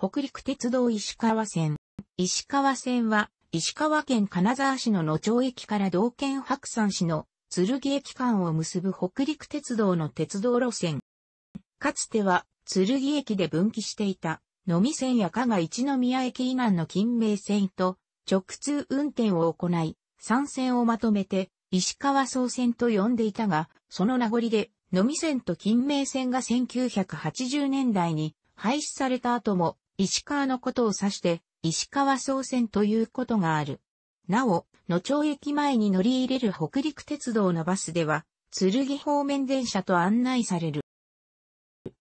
北陸鉄道石川線。石川線は、石川県金沢市の野町駅から道県白山市の剣駅間を結ぶ北陸鉄道の鉄道路線。かつては、剣駅で分岐していた、野見線や加賀一宮駅以南の近名線と直通運転を行い、3線をまとめて、石川総線と呼んでいたが、その名残で、野見線と近名線が1980年代に廃止された後も石川のことを指して、石川総線ということがある。なお、野町駅前に乗り入れる北陸鉄道のバスでは、剣方面電車と案内される。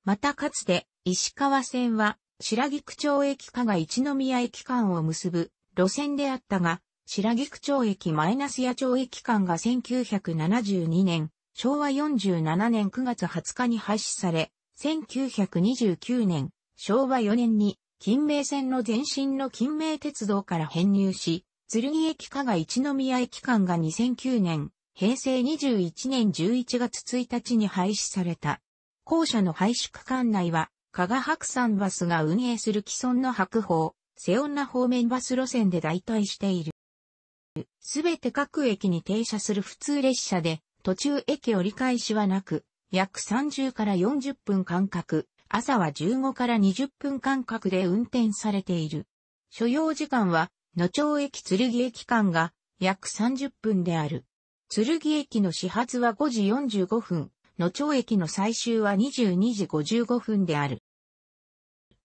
またかつて、石川線は、白菊町駅かが一宮駅間を結ぶ路線であったが、白菊町駅マイナス野町駅間が1972年、昭和47年9月20日に廃止され、1929年、昭和4年に金名線の前身の金名鉄道から編入し、剣駅加賀一宮駅間が2009年、平成21年11月1日に廃止された。校舎の廃止区間内は、加賀白山バスが運営する既存の白鵬、瀬女方面バス路線で代替している。すべて各駅に停車する普通列車で、途中駅折り返しはなく、約30から40分間隔、朝は15から20分間隔で運転されている。所要時間は、野町駅剣駅間が約30分である。剣駅の始発は5時45分、野町駅の最終は22時55分である。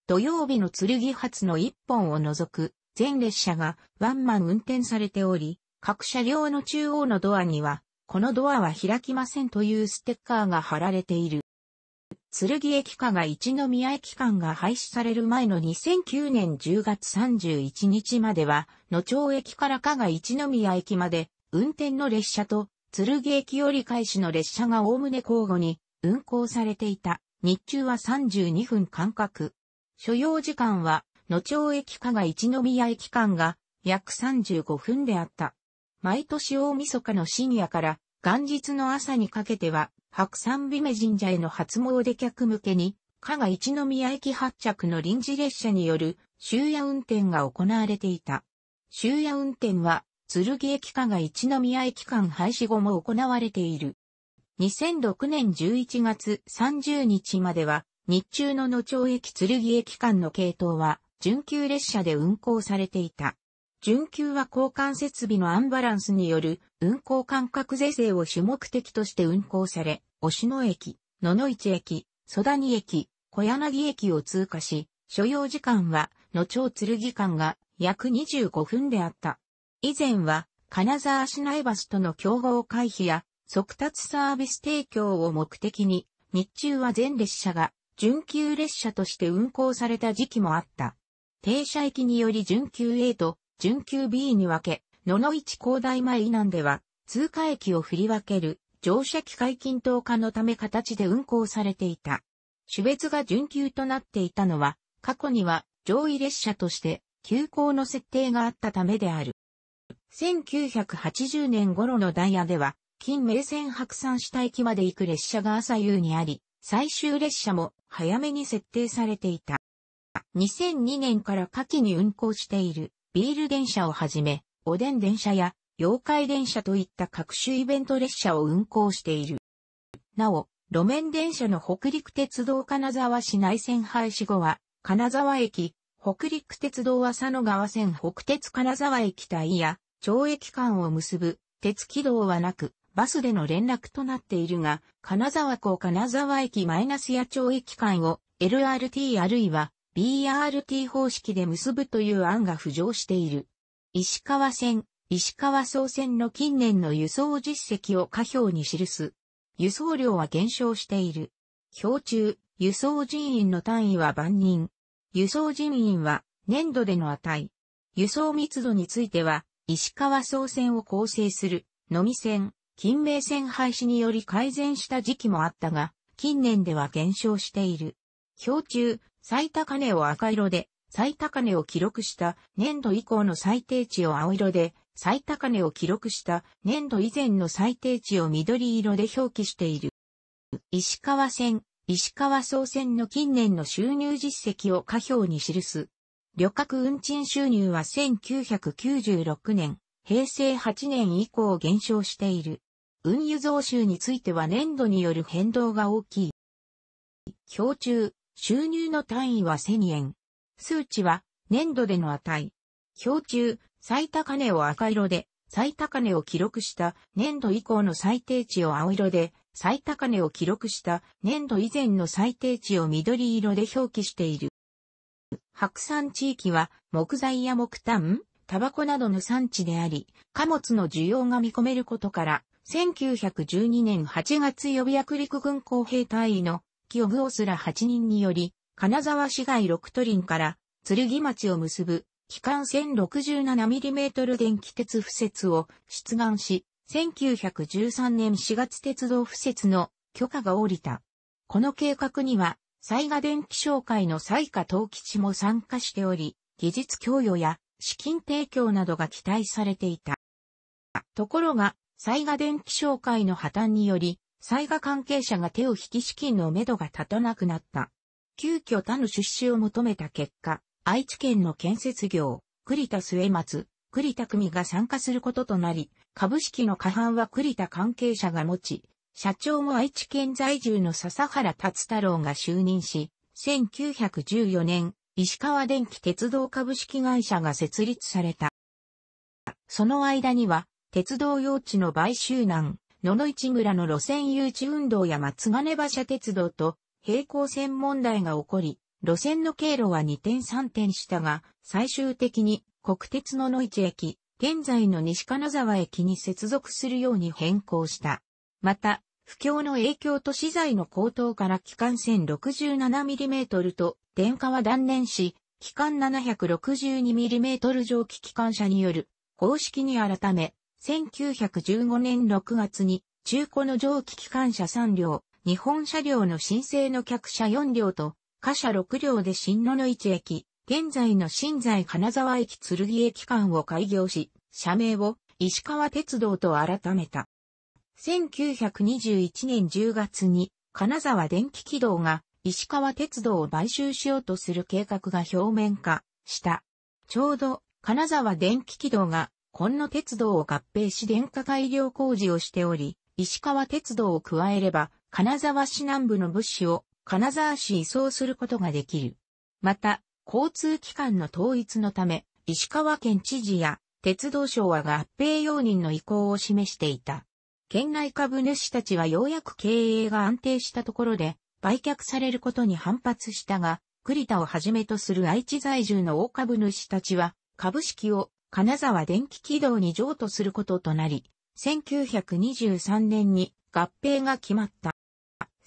土曜日の剣発の1本を除く全列車がワンマン運転されており、各車両の中央のドアには、このドアは開きませんというステッカーが貼られている。剣駅下が一宮駅間が廃止される前の2009年10月31日までは、野町駅から加賀一宮駅まで、運転の列車と、剣駅折り返しの列車が概ね交互に運行されていた。日中は32分間隔。所要時間は、野町駅加賀一宮駅間が約35分であった。毎年大晦日の深夜から元日の朝にかけては白山美女神社への初詣客向けに、加賀一宮駅発着の臨時列車による終夜運転が行われていた。終夜運転は、剣駅加賀一宮駅間廃止後も行われている。2006年11月30日までは、日中の野町駅剣駅間の系統は、準急列車で運行されていた。準急は交換設備のアンバランスによる運行間隔是正を主目的として運行され、押野駅、野々市駅、蘇谷駅、小柳駅を通過し、所要時間は、野町剣間が約25分であった。以前は、金沢市内バスとの競合回避や、速達サービス提供を目的に、日中は全列車が、準急列車として運行された時期もあった。停車駅により準急へと準急 B に分け、野々市高台前以南では、通過駅を振り分ける、乗車機械均等化のため形で運行されていた。種別が準急となっていたのは、過去には上位列車として急行の設定があったためである。1980年頃のダイヤでは、近名線白山下駅まで行く列車が朝夕にあり、最終列車も早めに設定されていた。2002年から夏季に運行しているビール電車をはじめ、おでん電車や妖怪電車といった各種イベント列車を運行している。なお、路面電車の北陸鉄道金沢市内線廃止後は、金沢駅、北陸鉄道浅野川線北鉄金沢駅帯や、町駅間を結ぶ、鉄軌道はなく、バスでの連絡となっているが、金沢港金沢駅マイナス野町駅間を LRT あるいは BRT 方式で結ぶという案が浮上している。石川線、石川総線の近年の輸送実績を下表に記す。輸送量は減少している。表中、輸送人員の単位は万人。輸送人員は年度での値。輸送密度については、石川総線を構成する、のみ線、近名線廃止により改善した時期もあったが、近年では減少している。表中、最高値を赤色で、最高値を記録した年度以降の最低値を青色で、最高値を記録した年度以前の最低値を緑色で表記している。石川線、石川総線の近年の収入実績を下表に記す。旅客運賃収入は1996年、平成8年以降減少している。運輸増収については年度による変動が大きい。表中、収入の単位は1000円。数値は年度での値。表中、最高値を赤色で、最高値を記録した年度以降の最低値を青色で、最高値を記録した年度以前の最低値を緑色で表記している。白山地域は木材や木炭、タバコなどの産地であり、貨物の需要が見込めることから、1912年8月予備役陸軍工兵隊の記オグオスら8人により、金沢市街六都林から、剣町を結ぶ、基幹 1067mm 電気鉄敷設を出願し、1913年4月鉄道敷設の許可が下りた。この計画には、雑賀電気商会の雑賀藤吉も参加しており、技術供与や資金提供などが期待されていた。ところが、災害電気商会の破綻により、災害関係者が手を引き資金の目処が立たなくなった。急遽他の出資を求めた結果、愛知県の建設業、栗田末松、栗田組が参加することとなり、株式の過半は栗田関係者が持ち、社長も愛知県在住の笹原達太郎が就任し、1914年、石川電気鉄道株式会社が設立された。その間には、鉄道用地の買収難、野々市村の路線誘致運動や松金馬車鉄道と平行線問題が起こり、路線の経路は2点3点したが、最終的に国鉄の々市駅、現在の西金沢駅に接続するように変更した。また、不況の影響と資材の高騰から機関線 67mm と電化は断念し、機関 762mm 蒸気機関車による公式に改め、1915年6月に中古の蒸気機関車3両、日本車両の新生の客車4両と、貨車6両で新野の市駅、現在の新在金沢駅剣駅間を開業し、社名を石川鉄道と改めた。1921年10月に金沢電気軌道が石川鉄道を買収しようとする計画が表面化した。ちょうど金沢電気軌道が今野鉄道を合併し電化改良工事をしており、石川鉄道を加えれば、金沢市南部の物資を金沢市移送することができる。また、交通機関の統一のため、石川県知事や鉄道省は合併容認の意向を示していた。県内株主たちはようやく経営が安定したところで、売却されることに反発したが、栗田をはじめとする愛知在住の大株主たちは、株式を金沢電気軌道に譲渡することとなり、1923年に合併が決まった。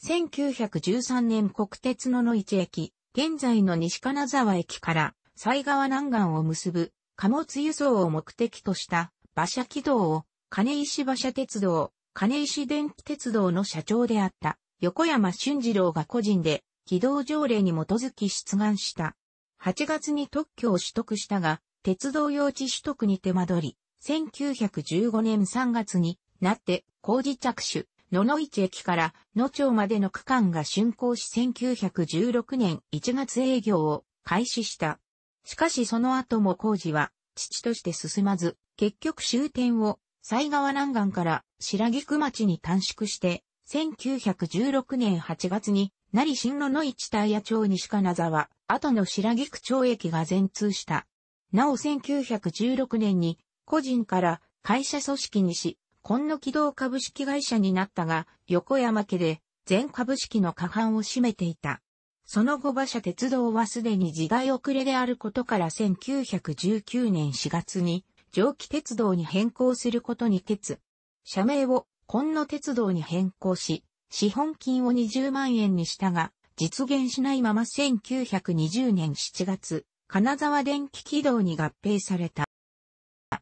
1913年国鉄の野市駅、現在の西金沢駅から西側南岸を結ぶ貨物輸送を目的とした馬車軌道を金石馬車鉄道、金石電気鉄道の社長であった横山俊次郎が個人で軌道条例に基づき出願した。8月に特許を取得したが、鉄道用地取得に手間取り、1915年3月になって工事着手、野々市駅から野町までの区間が竣工し1916年1月営業を開始した。しかしその後も工事は父として進まず、結局終点を西川南岸から白菊町に短縮して、1916年8月に、成新野の市田谷町西金沢、後の白菊町駅が全通した。なお1916年に個人から会社組織にし、今野軌道株式会社になったが、横山家で全株式の過半を占めていた。その後馬車鉄道はすでに時代遅れであることから1919年4月に蒸気鉄道に変更することに決。社名を今野鉄道に変更し、資本金を20万円にしたが、実現しないまま1920年7月、金沢電気軌道に合併された。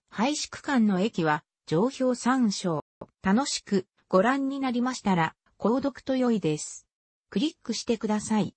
廃止区間の駅は、上表参照。楽しくご覧になりましたら、購読と良いです。クリックしてください。